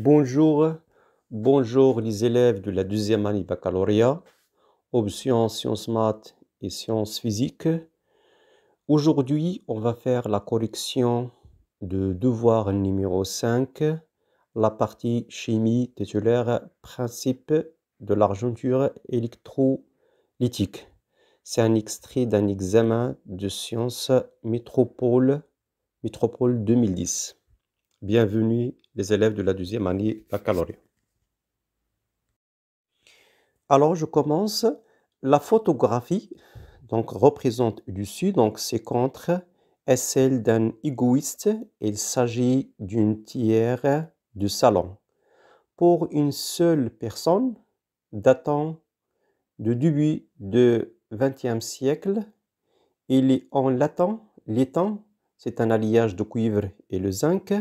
Bonjour, bonjour les élèves de la deuxième année baccalauréat, option sciences maths et sciences physiques. Aujourd'hui, on va faire la correction de devoir numéro 5, la partie chimie titulaire principe de l'argenture électrolytique. C'est un extrait d'un examen de sciences métropole, métropole 2010. Bienvenue les élèves de la deuxième année baccalauréat. Alors je commence. La photographie donc représente du sud, donc c'est contre, est celle d'un égoïste. Il s'agit d'une tière du salon. Pour une seule personne datant du début du XXe siècle, il est en latin, l'étang, c'est un alliage de cuivre et le zinc,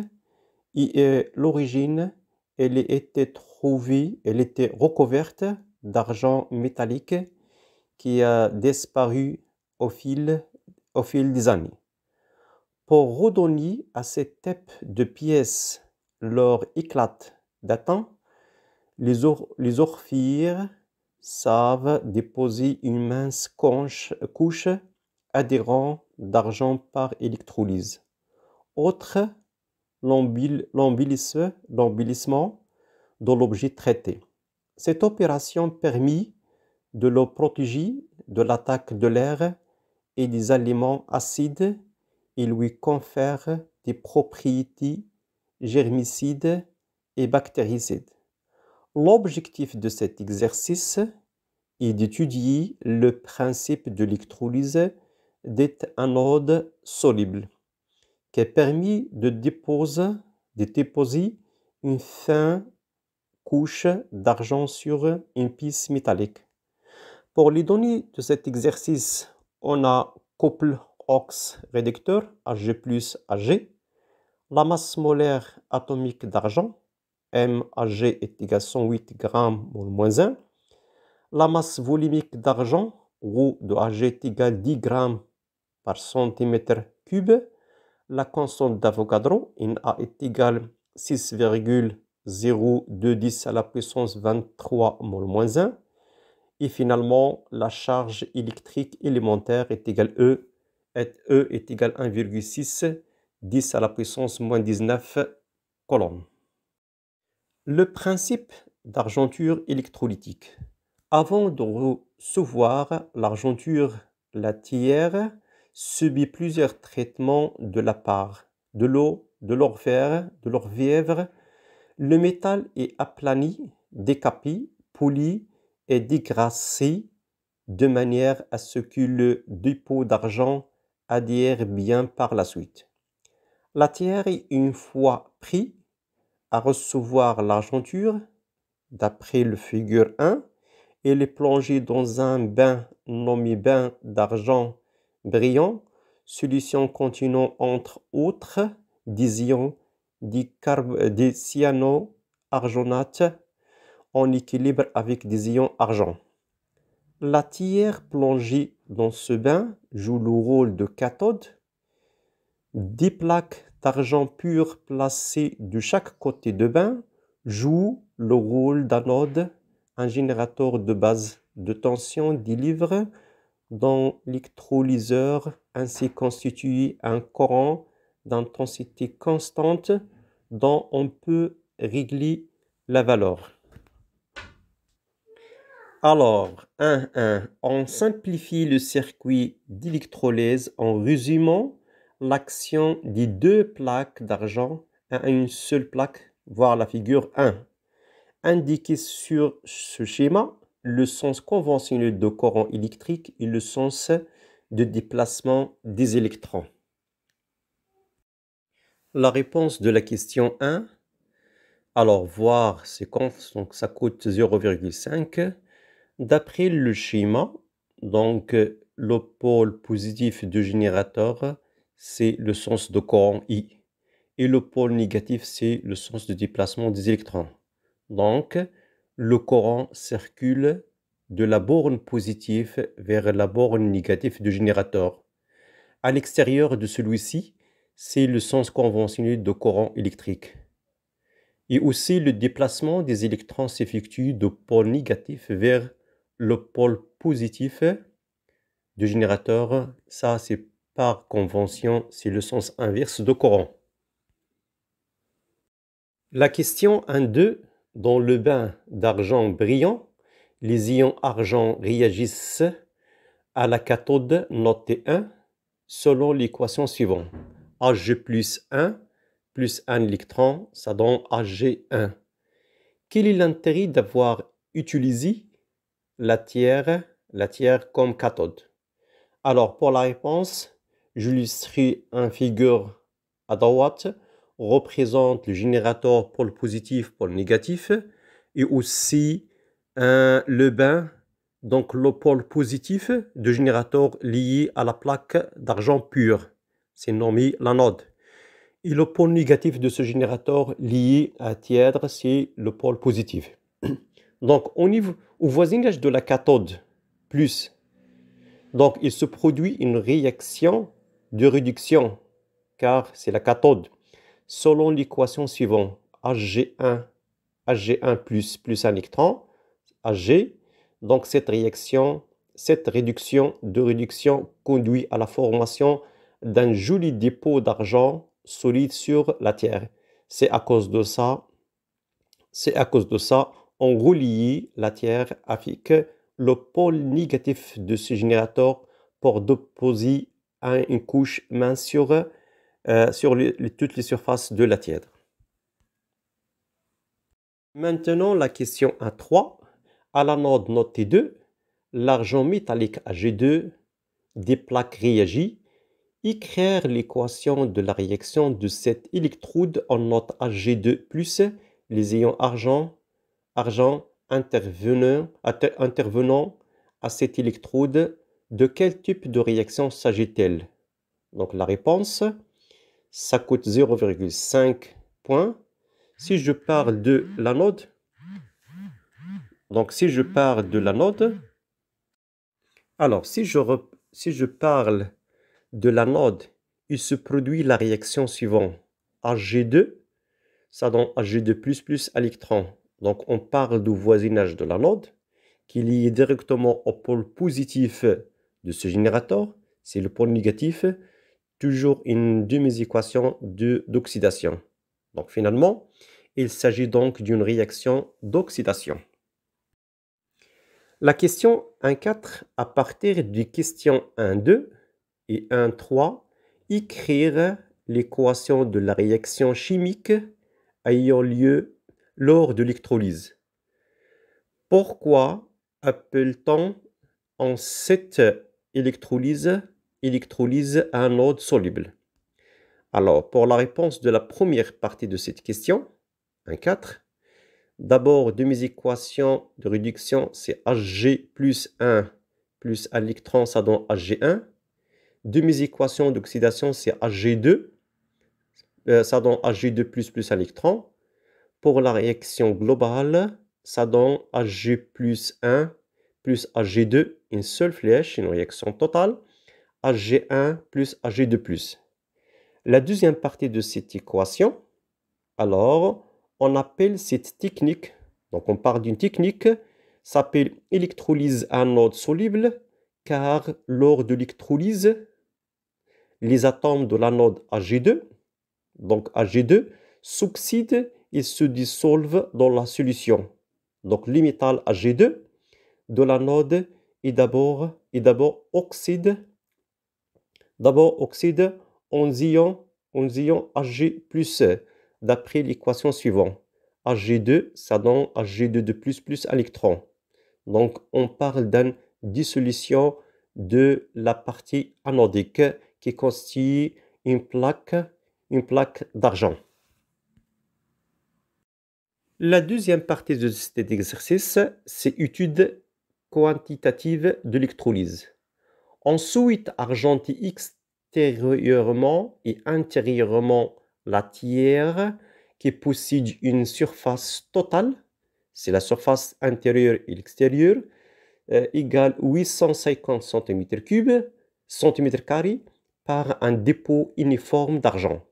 l'origine. Elle était trouvée, elle était recouverte d'argent métallique qui a disparu au fil, des années. Pour redonner à ces types de pièces leur éclat d'antan, les, orphires savent déposer une mince couche adhérente d'argent par électrolyse. Autre l'embellissement de l'objet traité. Cette opération permet de le protéger de l'attaque de l'air et des aliments acides et lui confère des propriétés germicides et bactéricides. L'objectif de cet exercice est d'étudier le principe de l'électrolyse des anodes soluble qui permis de déposer, une fin couche d'argent sur une piste métallique. Pour les données de cet exercice, on a couple ox réducteur Ag plus Ag, la masse molaire atomique d'argent, MAG est égale 108 g mol moins 1, la masse volumique d'argent, ρ de Ag est égale 10 g par centimètre cube, la constante d'Avogadro, A, est égale 6,0210 à la puissance 23 mol 1. Et finalement, la charge électrique élémentaire est égale E, et E est égale 1,6 10 à la puissance moins 19 colonnes. Le principe d'argenture électrolytique. Avant de recevoir l'argenture la subit plusieurs traitements de la part de l'eau, de fer, de vièvre. Le métal est aplani, décapi, poli et dégracié de manière à ce que le dépôt d'argent adhère bien par la suite. La terre est une fois pris à recevoir l'argenture, d'après le figure 1, elle est plongée dans un bain nommé bain d'argent brillant, solution continuant entre autres des ions des, euh, cyano argonate en équilibre avec des ions argent. La tière plongée dans ce bain joue le rôle de cathode. Des plaques d'argent pur placées de chaque côté de bain jouent le rôle d'anode, un générateur de base de tension des livres dont l'électrolyseur ainsi constitue un courant d'intensité constante dont on peut régler la valeur. Alors, 1, 1, on simplifie le circuit d'électrolyse en résumant l'action des deux plaques d'argent à une seule plaque, voire la figure 1. Indiquée sur ce schéma, le sens conventionnel de courant électrique et le sens de déplacement des électrons. La réponse de la question 1, alors voir c'est donc ça coûte 0,5. D'après le schéma, donc le pôle positif du générateur, c'est le sens de courant I. Et le pôle négatif, c'est le sens de déplacement des électrons. Donc, le courant circule de la borne positive vers la borne négative du générateur. À l'extérieur de celui-ci, c'est le sens conventionnel de courant électrique. Et aussi le déplacement des électrons s'effectue de pôle négatif vers le pôle positif du générateur. Ça, c'est par convention, c'est le sens inverse de courant. La question 1 2, dans le bain d'argent brillant, les ions argent réagissent à la cathode notée 1 selon l'équation suivante. Hg plus 1 plus 1 électron, ça donne Hg1. Quel est l'intérêt d'avoir utilisé la tière, la comme cathode Alors pour la réponse, j'illustrerai une figure à droite représente le générateur pôle positif, pôle négatif, et aussi un euh, le bain, donc le pôle positif du générateur lié à la plaque d'argent pur. C'est nommé l'anode. Et le pôle négatif de ce générateur lié à tièdre, c'est le pôle positif. Donc, au niveau, au voisinage de la cathode, plus, donc il se produit une réaction de réduction, car c'est la cathode selon l'équation suivante, Hg1, Hg1 plus, un électron, Hg, donc cette réaction, cette réduction de réduction conduit à la formation d'un joli dépôt d'argent solide sur la Terre. C'est à cause de ça, c'est à cause de ça, on relie la Terre avec le pôle négatif de ce générateur pour à une couche mince sur euh, sur toutes les surfaces de la tiède. Maintenant, la question A3. À la note T2, l'argent métallique Ag2 des plaques réagit Écrire l'équation de la réaction de cette électrode en note Ag2+, les ions argent, argent intervenant, intervenant à cette électrode, de quel type de réaction s'agit-elle Donc la réponse, ça coûte 0,5 points. Si je parle de l'anode donc si je parle de l'anode alors si je, si je parle de l'anode il se produit la réaction suivante. Ag 2 ça donne ag 2 à Donc on parle du voisinage de l'anode qui est lié directement au pôle positif de ce générateur, c'est le pôle négatif toujours une demi-équation d'oxydation. donc finalement, il s'agit donc d'une réaction d'oxydation. La question 1.4, à partir des questions 1.2 et 1.3, écrire l'équation de la réaction chimique ayant lieu lors de l'électrolyse. Pourquoi appelle-t-on en cette électrolyse électrolyse à un autre soluble Alors, pour la réponse de la première partie de cette question, 1. 4, d'abord, de mes équations de réduction, c'est Hg plus 1 plus un électron, ça donne Hg1. De mes équations d'oxydation, c'est Hg2, euh, ça donne Hg2 plus plus un électron. Pour la réaction globale, ça donne Hg plus 1 plus Hg2, une seule flèche, une réaction totale. Hg1 plus ag 2 La deuxième partie de cette équation, alors on appelle cette technique, donc on parle d'une technique, s'appelle électrolyse anode soluble, car lors de l'électrolyse, les atomes de l'anode ag 2 donc ag 2 s'oxydent et se dissolvent dans la solution. Donc le ag 2 de l'anode est d'abord oxyde D'abord, oxyde en ion, Hg+, d'après l'équation suivante. Hg2, ça donne Hg2 de plus plus électron. Donc, on parle d'une dissolution de la partie anodique qui constitue une plaque, une plaque d'argent. La deuxième partie de cet exercice, c'est étude quantitative de l'électrolyse. Ensuite, argenté extérieurement et intérieurement la tière qui possède une surface totale, c'est la surface intérieure et extérieure, euh, égale 850 cm3, cm par un dépôt uniforme d'argent.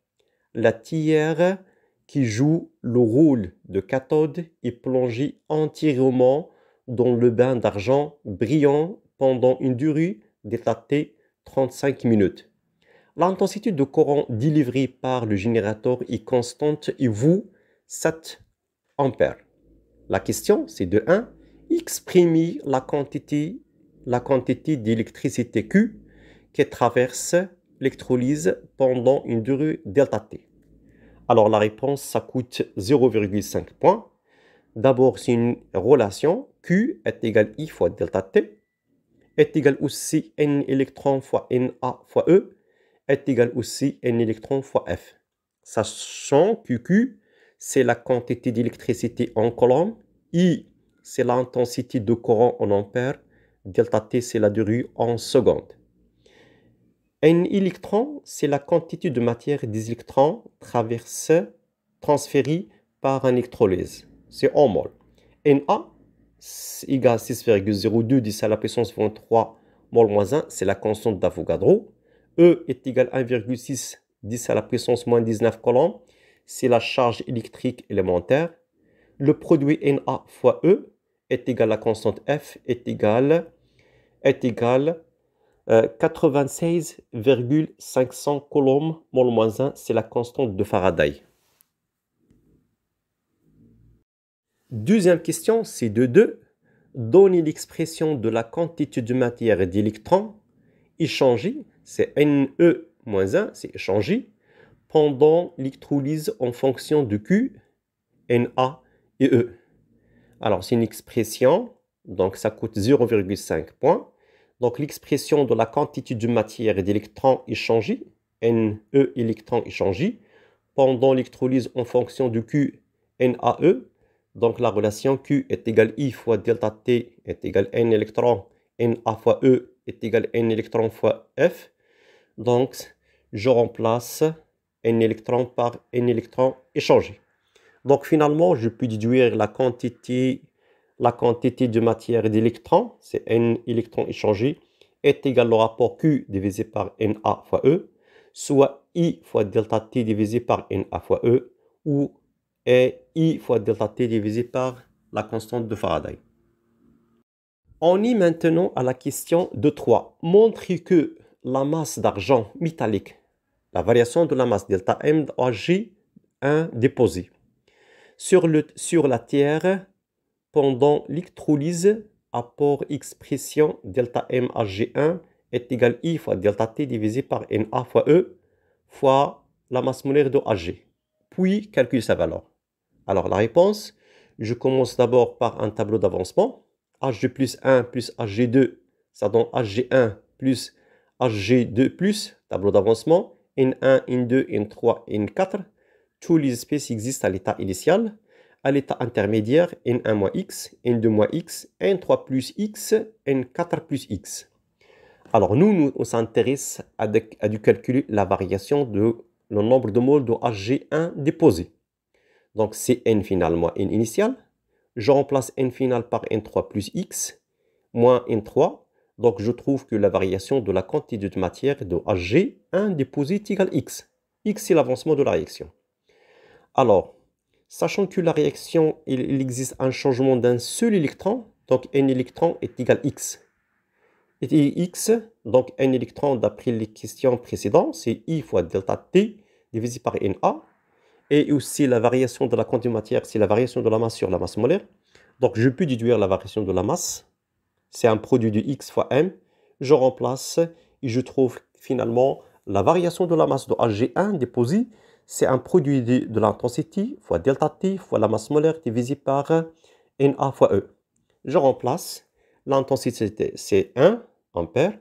La tière qui joue le rôle de cathode est plongée entièrement dans le bain d'argent brillant pendant une durée T, 35 minutes. L'intensité de courant délivrée par le générateur est constante et vaut 7 ampères. La question, c'est de 1. Exprimer la quantité, la quantité d'électricité Q qui traverse l'électrolyse pendant une durée delta T. Alors la réponse, ça coûte 0,5 points. D'abord, c'est une relation Q est égale I fois delta T est égal aussi n électrons fois Na fois E est égal aussi n électrons fois F. Sachant que Q, c'est la quantité d'électricité en coulomb, I, c'est l'intensité de courant en ampères, delta T, c'est la durée en secondes. N électrons, c'est la quantité de matière des électrons traversés, transférés par un électrolyse. C'est en mol. A égale 6,02 10 à la puissance 23 mol moins 1, c'est la constante d'Avogadro. E est égal à 1,6 10 à la puissance moins 19 coulombs, c'est la charge électrique élémentaire. Le produit Na fois E est égal à la constante F est égal à 96,500 coulombs mol moins 1, c'est la constante de Faraday. Deuxième question, c'est de 2. Donnez l'expression de la quantité de matière d'électrons échangés, c'est Ne-1, c'est échangé, pendant l'électrolyse en fonction du Q, Na et E. Alors, c'est une expression, donc ça coûte 0,5 points. Donc, l'expression de la quantité de matière d'électrons échangés, Ne électrons échangés, pendant l'électrolyse en fonction du Q, NaE, donc la relation Q est égale I fois delta T est égale N électrons, A fois E est égale N électrons fois F. Donc je remplace N électrons par N électrons échangés. Donc finalement, je peux déduire la quantité, la quantité de matière d'électrons, c'est N électrons échangés, est égale au rapport Q divisé par A fois E, soit I fois delta T divisé par A fois E, ou est I fois delta T divisé par la constante de Faraday. On est maintenant à la question de 3. Montre que la masse d'argent métallique, la variation de la masse delta M à 1 déposée sur, le, sur la Terre pendant l'électrolyse apport expression delta M à G1 est égal I fois delta T divisé par NA fois E fois la masse molaire de AG. Puis calcule sa valeur. Alors la réponse, je commence d'abord par un tableau d'avancement. HG plus 1 plus HG2, ça donne HG1 plus HG2 plus, tableau d'avancement, N1, N2, N3, N4. Tous les espèces existent à l'état initial. À l'état intermédiaire, N1 X, N2 moins X, N3 plus X, N4 plus X. Alors nous, nous on s'intéresse à, du calculer la variation de le nombre de moles de HG1 déposés. Donc c'est n final moins n initial. Je remplace n final par n3 plus x moins n3. Donc je trouve que la variation de la quantité de matière de Hg, 1 est égale x. x c'est l'avancement de la réaction. Alors, sachant que la réaction, il existe un changement d'un seul électron, donc n électron est égal x. Et x, donc n électron d'après les questions précédentes, c'est i fois delta t divisé par na et aussi la variation de la quantité de matière, c'est la variation de la masse sur la masse molaire. Donc je peux déduire la variation de la masse, c'est un produit de x fois m, je remplace et je trouve finalement la variation de la masse de Hg1 déposée, c'est un produit de, l'intensité fois delta t fois la masse molaire divisé par Na fois E. Je remplace, l'intensité c'est 1 ampère,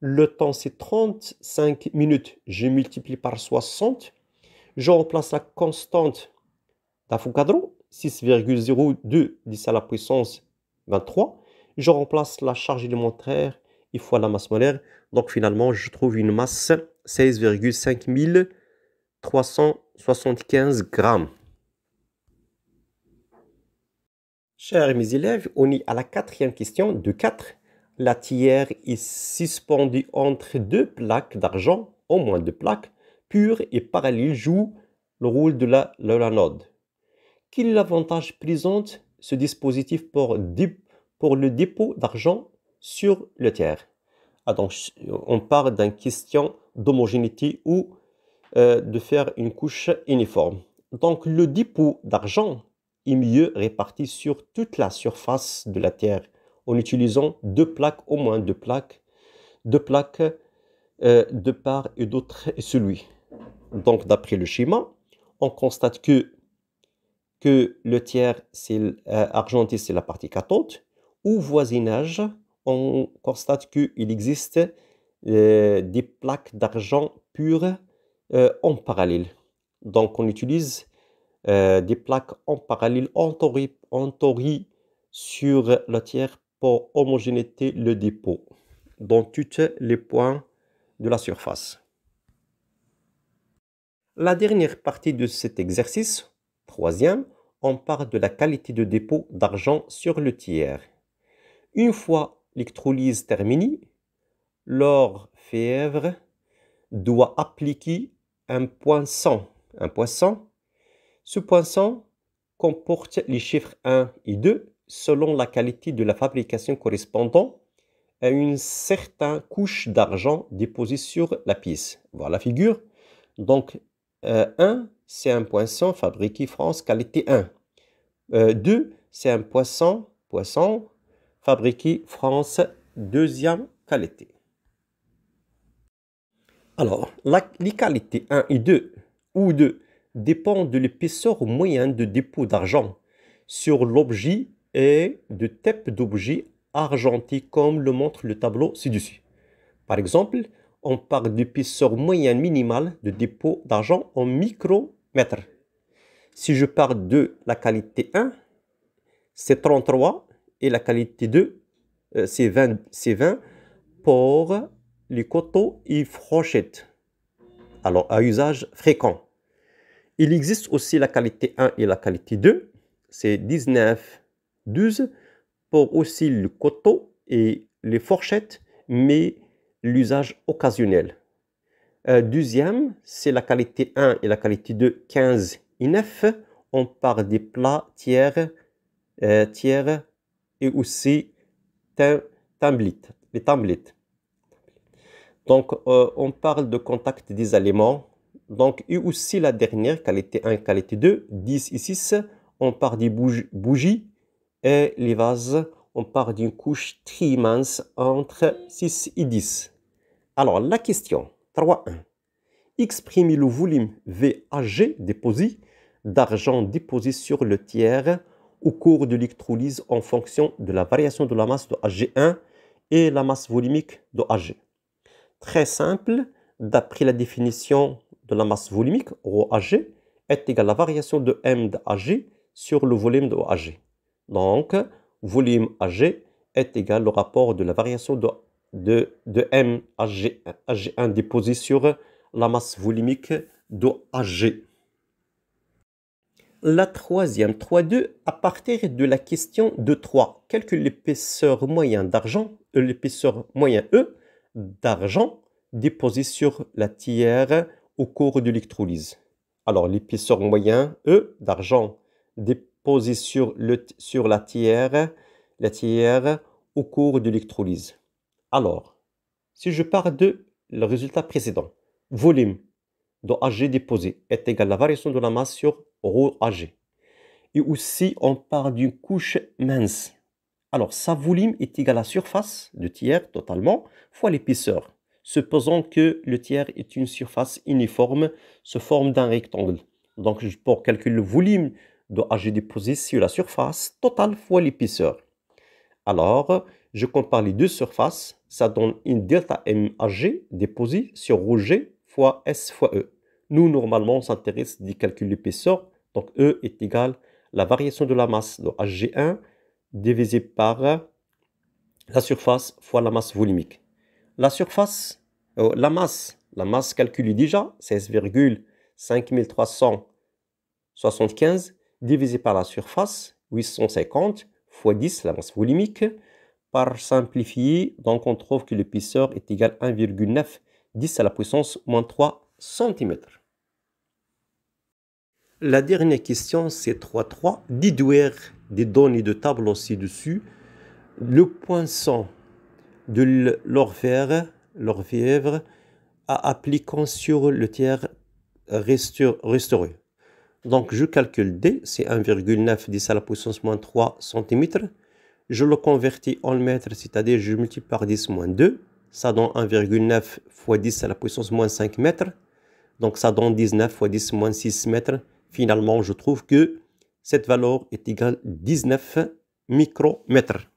le temps c'est 35 minutes, je multiplie par 60, je remplace la constante d'Avogadro, 6,02 10 à la puissance 23. Je remplace la charge élémentaire il fois la masse molaire. Donc finalement, je trouve une masse 16,5375 grammes. Chers mes élèves, on est à la quatrième question de 4. La tière est suspendue entre deux plaques d'argent, au moins deux plaques pure et parallèle joue le rôle de la lanode. Quel avantage présente ce dispositif pour, le dépôt d'argent sur le terre ah, donc, On parle d'une question d'homogénéité ou euh, de faire une couche uniforme. Donc le dépôt d'argent est mieux réparti sur toute la surface de la Terre en utilisant deux plaques, au moins deux plaques, deux plaques euh, de part et d'autre et celui. Donc, d'après le schéma, on constate que, que le tiers euh, argenté, c'est la partie cathode. Au voisinage, on constate qu'il existe euh, des plaques d'argent pur euh, en parallèle. Donc, on utilise des plaques en parallèle, en tori sur le tiers pour homogénéiser le dépôt dans tous les points de la surface. La dernière partie de cet exercice, troisième, on parle de la qualité de dépôt d'argent sur le tiers. Une fois l'électrolyse terminée, l'or fièvre doit appliquer un poinçon. Un poinçon. Ce poisson comporte les chiffres 1 et 2 selon la qualité de la fabrication correspondant à une certaine couche d'argent déposée sur la pièce. Voilà la figure. Donc, 1, euh, c'est un poisson fabriqué France qualité 1. 2, euh, c'est un poisson, poisson fabriqué France deuxième qualité. Alors, la, les qualités 1 et 2 ou 2 dépendent de l'épaisseur moyenne de dépôt d'argent sur l'objet et de type d'objet argenté comme le montre le tableau ci-dessus. Par exemple, on parle d'épaisseur moyenne minimale de dépôt d'argent en micromètres. Si je parle de la qualité 1, c'est 33 et la qualité 2, euh, c'est 20, 20 pour les coteaux et fourchettes, Alors, à usage fréquent. Il existe aussi la qualité 1 et la qualité 2. C'est 19, 12 pour aussi le coteau et les fourchettes, mais l'usage occasionnel. Euh, deuxième, c'est la qualité 1 et la qualité 2, 15 et 9. On parle des plats tiers, euh, tiers et aussi template, les templates. Donc, euh, on parle de contact des aliments. Donc, et aussi la dernière, qualité 1, qualité 2, 10 et 6. On parle des bougies, et les vases. On parle d'une couche très mince entre 6 et 10. Alors, la question 3.1. Exprimez le volume VAG déposé d'argent déposé sur le tiers au cours de l'électrolyse en fonction de la variation de la masse de Ag1 et la masse volumique de Ag. Très simple, d'après la définition de la masse volumique, Ag est égale à la variation de M de Ag sur le volume de Ag. Donc, volume Ag est égal au rapport de la variation de de, M à G, 1 déposé sur la masse volumique de AG. La troisième, 3-2, à partir de la question de 3, calcule l'épaisseur moyenne d'argent, euh, l'épaisseur moyenne E d'argent déposée sur la tière au cours de l'électrolyse. Alors l'épaisseur moyenne E d'argent déposée sur, le, sur la la tière au cours de l'électrolyse. Alors, si je pars de le résultat précédent, volume de AG déposé est égal à la variation de la masse sur ρ Et aussi, on part d'une couche mince. Alors, sa volume est égal à la surface, du tiers totalement, fois l'épaisseur. Supposons que le tiers est une surface uniforme, se forme d'un rectangle. Donc, je peux calculer le volume de AG déposé sur la surface totale fois l'épaisseur. Alors, je compare les deux surfaces ça donne une delta mag déposée sur rho G fois S fois E. Nous, normalement, on s'intéresse des calculs d'épaisseur. Donc, E est égal à la variation de la masse, de HG1, divisé par euh, la surface fois la masse volumique. La surface, euh, la masse, la masse calculée déjà, 16,5375 divisé par la surface, 850 fois 10, la masse volumique, par simplifier, donc on trouve que l'épaisseur est égal à 1,9 10 à la puissance moins 3 cm. La dernière question, c'est 3.3. Déduire des données de table aussi dessus le poinçon de l'orfèvre à appliquant sur le tiers restauré. Donc je calcule D, c'est 1,9 10 à la puissance moins 3 cm je le convertis en mètre, c'est-à-dire je multiplie par 10 moins 2, ça donne 1,9 fois 10 à la puissance moins 5 mètres, donc ça donne 19 fois 10 moins 6 mètres. Finalement, je trouve que cette valeur est égale à 19 micromètres.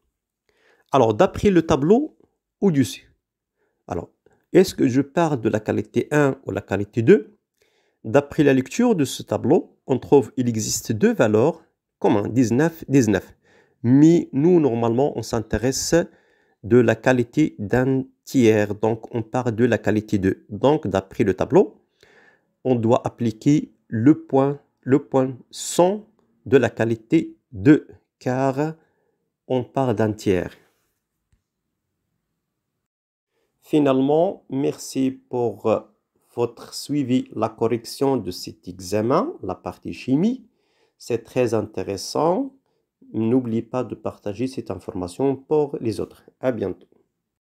Alors, d'après le tableau au-dessus, alors, est-ce que je pars de la qualité 1 ou la qualité 2 D'après la lecture de ce tableau, on trouve qu'il existe deux valeurs communes, 19, 19 mais nous, normalement, on s'intéresse de la qualité d'un tiers. Donc, on part de la qualité 2. Donc, d'après le tableau, on doit appliquer le point, le point 100 de la qualité 2, car on part d'un tiers. Finalement, merci pour euh, votre suivi, la correction de cet examen, la partie chimie. C'est très intéressant n'oublie pas de partager cette information pour les autres. À bientôt.